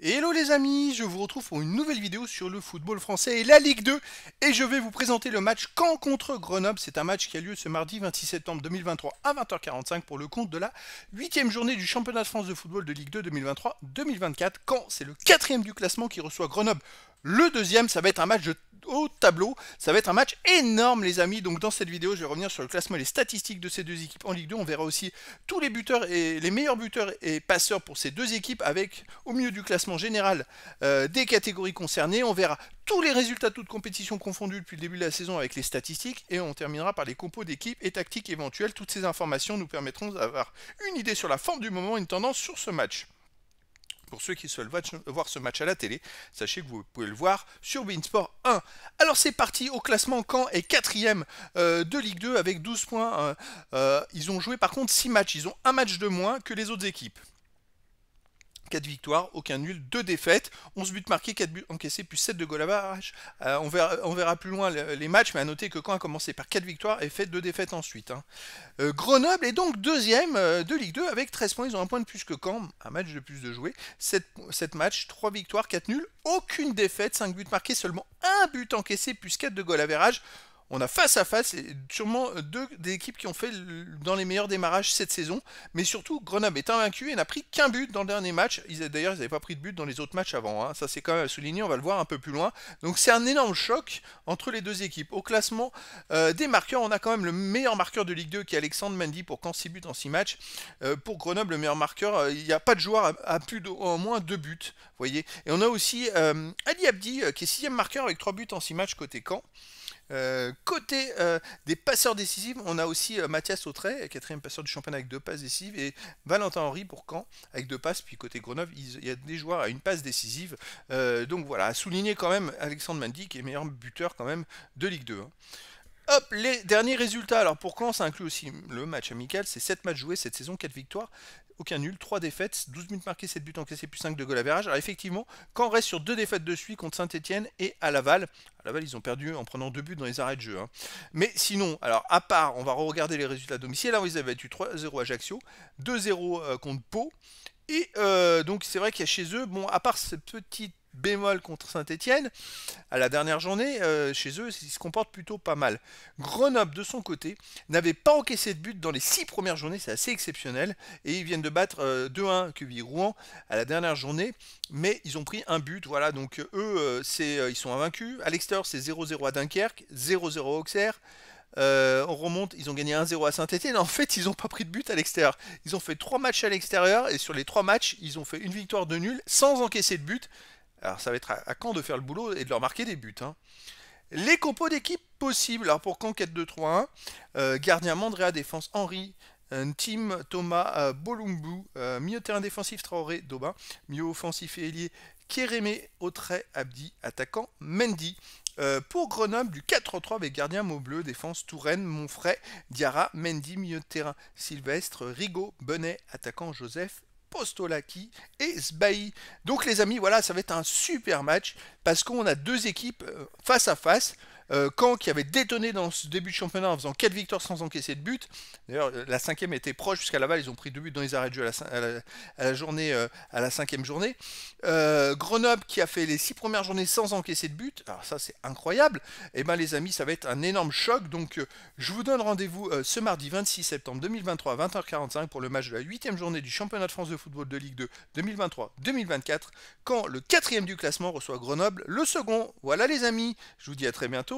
Hello les amis, je vous retrouve pour une nouvelle vidéo sur le football français et la Ligue 2 et je vais vous présenter le match Caen contre Grenoble. C'est un match qui a lieu ce mardi 26 septembre 2023 à 20h45 pour le compte de la 8 journée du championnat de France de football de Ligue 2 2023-2024. Caen, c'est le quatrième du classement qui reçoit Grenoble le deuxième, ça va être un match de haut tableau. Ça va être un match énorme, les amis. Donc, dans cette vidéo, je vais revenir sur le classement et les statistiques de ces deux équipes en Ligue 2. On verra aussi tous les buteurs et les meilleurs buteurs et passeurs pour ces deux équipes, avec au milieu du classement général euh, des catégories concernées. On verra tous les résultats, toutes compétitions confondues depuis le début de la saison avec les statistiques. Et on terminera par les compos d'équipes et tactiques éventuelles. Toutes ces informations nous permettront d'avoir une idée sur la forme du moment et une tendance sur ce match. Pour ceux qui veulent voir ce match à la télé, sachez que vous pouvez le voir sur Beansport 1. Alors c'est parti au classement. Caen est quatrième euh, de Ligue 2 avec 12 points. Hein. Euh, ils ont joué par contre 6 matchs. Ils ont un match de moins que les autres équipes. 4 victoires, aucun nul, 2 défaites, 11 buts marqués, 4 buts encaissés, plus 7 de goal à euh, on, verra, on, verra, plus loin les, matchs, mais à noter que Caen a commencé par 4 victoires et fait 2 défaites ensuite. Hein. Euh, Grenoble est donc deuxième euh, de Ligue 2 avec 13 points, ils ont un point de plus que Caen, un match de plus de jouer, 7, matchs, 3 victoires, 4 nuls, aucune défaite, 5 buts marqués, seulement 1 but encaissé, plus 4 de goal on a face à face sûrement deux des équipes qui ont fait dans les meilleurs démarrages cette saison. Mais surtout, Grenoble est invaincu et n'a pris qu'un but dans le dernier match. D'ailleurs, ils n'avaient pas pris de but dans les autres matchs avant. Hein. Ça, c'est quand même à souligner. On va le voir un peu plus loin. Donc, c'est un énorme choc entre les deux équipes. Au classement euh, des marqueurs, on a quand même le meilleur marqueur de Ligue 2 qui est Alexandre Mendy pour quand 6 buts en 6 matchs. Euh, pour Grenoble, le meilleur marqueur, euh, il n'y a pas de joueur à, plus de, au moins 2 buts. voyez. Et on a aussi Ali Abdi qui est sixième marqueur avec 3 buts en 6 matchs côté Caen côté euh, des passeurs décisifs, on a aussi euh, Mathias Autrey, quatrième passeur du championnat avec deux passes décisives, et Valentin Henry pour Caen avec deux passes. Puis côté Grenoble, il y a des joueurs à une passe décisive. Euh, donc voilà, à souligner quand même Alexandre Mandy qui est meilleur buteur quand même de Ligue 2. Hein. Hop, les derniers résultats. Alors pour Caen, ça inclut aussi le match amical. C'est 7 matchs joués cette saison, 4 victoires, aucun nul, 3 défaites, 12 minutes marquées, 7 buts encaissés, plus 5 de goal à verrage. Alors effectivement, on reste sur 2 défaites de suite contre Saint-Etienne et à Laval. À Laval, ils ont perdu en prenant 2 buts dans les arrêts de jeu. Hein. Mais sinon, alors à part, on va regarder les résultats à domicile. Là, hein, ils avaient eu 3-0 Ajaccio, 2-0 euh, contre Pau. Et euh, donc c'est vrai qu'il y a chez eux, bon, à part cette petite bémol contre Saint-Etienne, à la dernière journée, euh, chez eux, ils se comportent plutôt pas mal. Grenoble, de son côté, n'avait pas encaissé de but dans les six premières journées, c'est assez exceptionnel, et ils viennent de battre 2-1 euh, vit Rouen à la dernière journée, mais ils ont pris un but, voilà, donc euh, eux, c'est, ils sont invaincus. À l'extérieur, c'est 0-0 à Dunkerque, 0-0 à Auxerre, on remonte, ils ont gagné 1-0 à Saint-Etienne. En fait, ils n'ont pas pris de but à l'extérieur. Ils ont fait 3 matchs à l'extérieur et sur les 3 matchs, ils ont fait une victoire de nul sans encaisser de but. Alors ça va être à, quand de faire le boulot et de leur marquer des buts. Hein. Les compos d'équipe possibles. Alors pour Caen 4-2-3-1, euh, gardien Mandrea, défense Henri, euh, Team, Thomas euh, Bolumbu, milieu milieu terrain défensif Traoré, Daubin, milieu offensif et ailier Kérémé, Autrey, Abdi, attaquant Mendy. pour Grenoble, du 4-3 avec gardien Maubleu, défense Touraine, Monfray, Diarra, Mendy, milieu de terrain Sylvestre, Rigaud, Benet, attaquant Joseph Postolaki et Sbai. Donc les amis, voilà, ça va être un super match parce qu'on a deux équipes euh, face à face. Caen euh, qui avait détonné dans ce début de championnat en faisant 4 victoires sans encaisser de but. D'ailleurs, euh, la cinquième était proche jusqu'à Laval, ils ont pris deux buts dans les arrêts de jeu à la, à la, journée, euh, à la cinquième journée. Grenoble qui a fait les 6 premières journées sans encaisser de but. Alors ça, c'est incroyable. Et eh bien les amis, ça va être un énorme choc. Donc je vous donne rendez-vous ce mardi 26 septembre 2023 à 20h45 pour le match de la 8ème journée du championnat de France de football de Ligue 2 2023-2024 quand le 4 quatrième du classement reçoit Grenoble, le second. Voilà les amis, je vous dis à très bientôt